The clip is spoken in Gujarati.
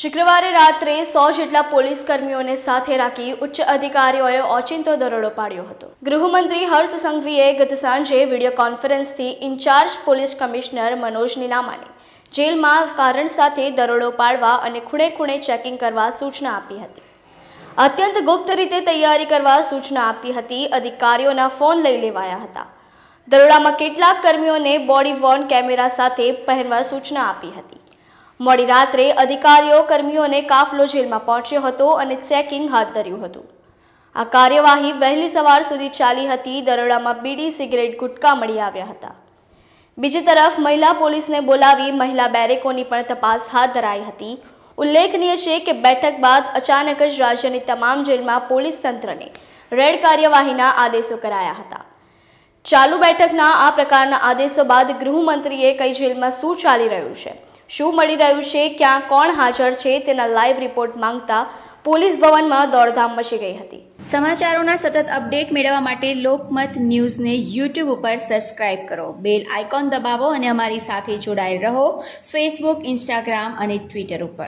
શુક્રવારે રાત્રે સો જેટલા પોલીસ કર્મીઓને સાથે રાખી ઉચ્ચ અધિકારીઓએ ઓચિંતો દરોડો પાડ્યો હતો ગૃહમંત્રી હર્ષ સંઘવીએ ગત સાંજે વિડીયો કોન્ફરન્સથી ઇન્ચાર્જ પોલીસ કમિશનર મનોજ નીનામાને જેલમાં કારણ સાથે દરોડો પાડવા અને ખૂણે ખૂણે ચેકિંગ કરવા સૂચના આપી હતી અત્યંત ગુપ્ત રીતે તૈયારી કરવા સૂચના આપી હતી અધિકારીઓના ફોન લઈ લેવાયા હતા દરોડામાં કેટલાક કર્મીઓને બોડી વોર્ન કેમેરા સાથે પહેરવા સૂચના આપી હતી મોડી રાત્રે અધિકારીઓ કર્મીઓને કાફલો જેલમાં પહોંચ્યો હતો અને ચેકિંગ હાથ ધર્યું હતું આ કાર્યવાહી વહેલી સવાર સુધી ચાલી હતી દરોડામાં બીડી સિગરેટ ગુટકા મળી આવ્યા હતા બીજી તરફ મહિલા પોલીસને બોલાવી મહિલા બેરેકોની પણ તપાસ હાથ ધરાઈ હતી ઉલ્લેખનીય છે કે બેઠક બાદ અચાનક જ રાજ્યની તમામ જેલમાં પોલીસ તંત્રને રેડ કાર્યવાહીના આદેશો કરાયા હતા ચાલુ બેઠકના આ પ્રકારના આદેશો બાદ ગૃહમંત્રીએ કઈ જેલમાં શું ચાલી રહ્યું છે શું મળી રહ્યું છે ક્યાં કોણ હાજર છે તેના લાઈવ રિપોર્ટ માંગતા પોલીસ ભવનમાં દોડધામ મચી ગઈ હતી સમાચારોના સતત અપડેટ મેળવવા માટે લોકમત ન્યૂઝને યુટ્યુબ ઉપર સબસ્ક્રાઇબ કરો બેલ આઇકોન દબાવો અને અમારી સાથે જોડાયેલ રહો ફેસબુક ઇન્સ્ટાગ્રામ અને ટ્વિટર ઉપર